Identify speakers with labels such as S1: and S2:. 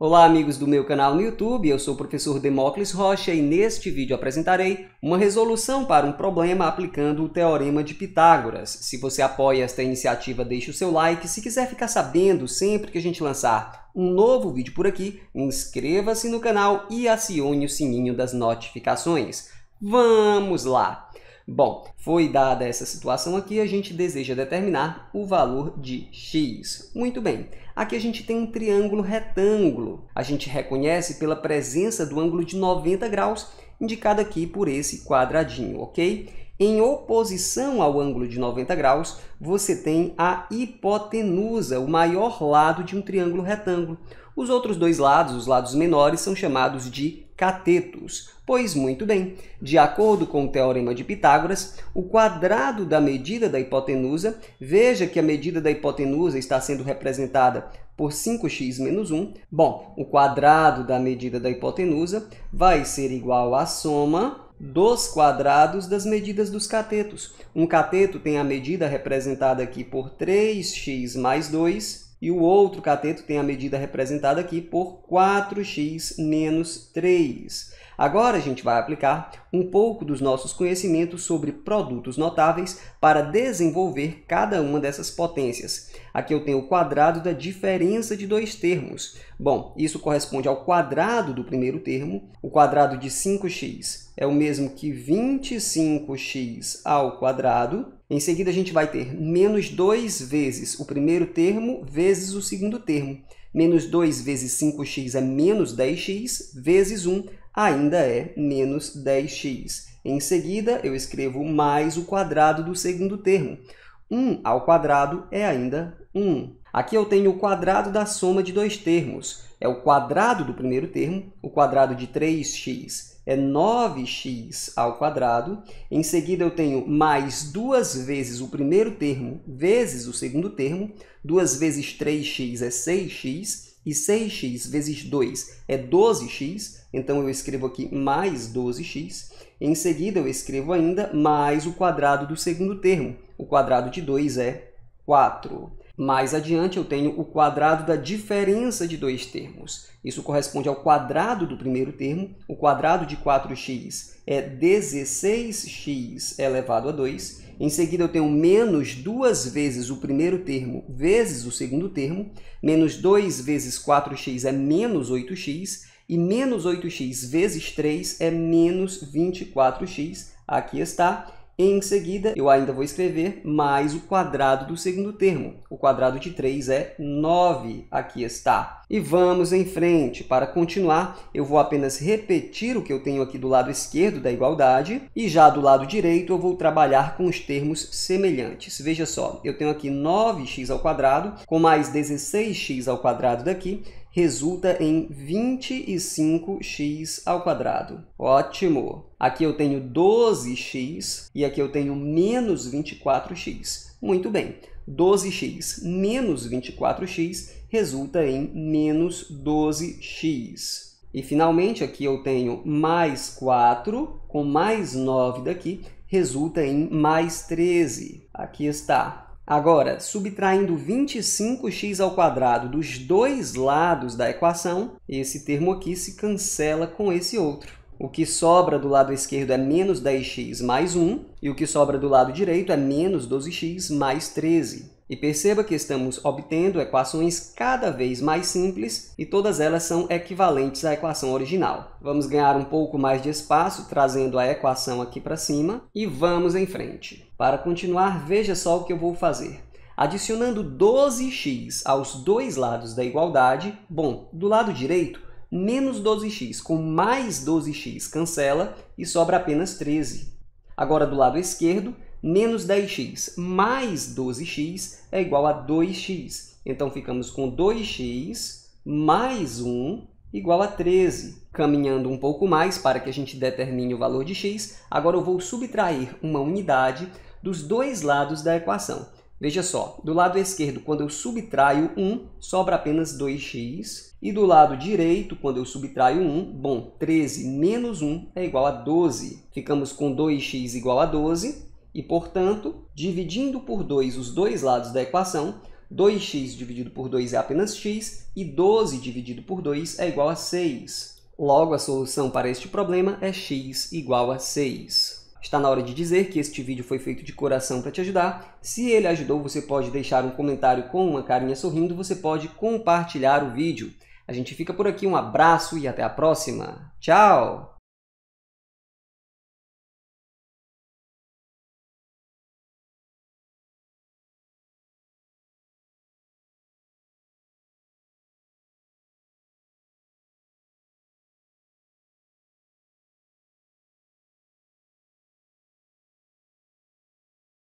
S1: Olá amigos do meu canal no YouTube, eu sou o professor Demócles Rocha e neste vídeo apresentarei uma resolução para um problema aplicando o Teorema de Pitágoras. Se você apoia esta iniciativa, deixe o seu like. Se quiser ficar sabendo sempre que a gente lançar um novo vídeo por aqui, inscreva-se no canal e acione o sininho das notificações. Vamos lá! Bom, foi dada essa situação aqui, a gente deseja determinar o valor de x. Muito bem, aqui a gente tem um triângulo retângulo. A gente reconhece pela presença do ângulo de 90 graus, indicado aqui por esse quadradinho, ok? Em oposição ao ângulo de 90 graus, você tem a hipotenusa, o maior lado de um triângulo retângulo. Os outros dois lados, os lados menores, são chamados de catetos. Pois muito bem, de acordo com o teorema de Pitágoras, o quadrado da medida da hipotenusa, veja que a medida da hipotenusa está sendo representada por 5x menos 1. Bom, o quadrado da medida da hipotenusa vai ser igual à soma dos quadrados das medidas dos catetos. Um cateto tem a medida representada aqui por 3x mais 2 e o outro cateto tem a medida representada aqui por 4x menos 3. Agora a gente vai aplicar um pouco dos nossos conhecimentos sobre produtos notáveis para desenvolver cada uma dessas potências. Aqui eu tenho o quadrado da diferença de dois termos. Bom, isso corresponde ao quadrado do primeiro termo. O quadrado de 5x é o mesmo que 25x ao quadrado. Em seguida, a gente vai ter menos 2 vezes o primeiro termo vezes o segundo termo. Menos 2 vezes 5x é menos 10x, vezes 1 ainda é menos 10x. Em seguida, eu escrevo mais o quadrado do segundo termo. 1 ao quadrado é ainda 1. Aqui eu tenho o quadrado da soma de dois termos. É o quadrado do primeiro termo, o quadrado de 3x é 9x ao quadrado. Em seguida, eu tenho mais duas vezes o primeiro termo, vezes o segundo termo. 2 vezes 3x é 6x, e 6x vezes 2 é 12x, então eu escrevo aqui mais 12x. Em seguida, eu escrevo ainda mais o quadrado do segundo termo. O quadrado de 2 é 4. Mais adiante eu tenho o quadrado da diferença de dois termos. Isso corresponde ao quadrado do primeiro termo. O quadrado de 4x é 16x elevado a 2. Em seguida, eu tenho menos duas vezes o primeiro termo vezes o segundo termo. Menos 2 vezes 4x é menos 8x. E menos 8x vezes 3 é menos 24x. Aqui está em seguida, eu ainda vou escrever mais o quadrado do segundo termo. O quadrado de 3 é 9. Aqui está. E vamos em frente. Para continuar, eu vou apenas repetir o que eu tenho aqui do lado esquerdo da igualdade e já do lado direito eu vou trabalhar com os termos semelhantes. Veja só, eu tenho aqui 9x ao quadrado com mais 16x ao quadrado daqui resulta em 25x ao quadrado. Ótimo! Aqui eu tenho 12x e aqui eu tenho menos 24x. Muito bem, 12x menos 24x resulta em menos 12x. E finalmente aqui eu tenho mais 4 com mais 9 daqui, resulta em mais 13. Aqui está. Agora, subtraindo 25x ao quadrado dos dois lados da equação, esse termo aqui se cancela com esse outro. O que sobra do lado esquerdo é menos 10x mais 1, e o que sobra do lado direito é menos 12x mais 13. E perceba que estamos obtendo equações cada vez mais simples e todas elas são equivalentes à equação original. Vamos ganhar um pouco mais de espaço trazendo a equação aqui para cima e vamos em frente. Para continuar, veja só o que eu vou fazer. Adicionando 12x aos dois lados da igualdade, bom, do lado direito, menos 12x com mais 12x cancela e sobra apenas 13. Agora, do lado esquerdo, menos 10x mais 12x é igual a 2x. Então, ficamos com 2x mais 1 igual a 13. Caminhando um pouco mais para que a gente determine o valor de x, agora eu vou subtrair uma unidade dos dois lados da equação. Veja só, do lado esquerdo, quando eu subtraio 1, sobra apenas 2x. E do lado direito, quando eu subtraio 1, bom, 13 menos 1 é igual a 12. Ficamos com 2x igual a 12. E, portanto, dividindo por 2 os dois lados da equação, 2x dividido por 2 é apenas x e 12 dividido por 2 é igual a 6. Logo, a solução para este problema é x igual a 6. Está na hora de dizer que este vídeo foi feito de coração para te ajudar. Se ele ajudou, você pode deixar um comentário com uma carinha sorrindo, você pode compartilhar o vídeo. A gente fica por aqui, um abraço e até a próxima. Tchau!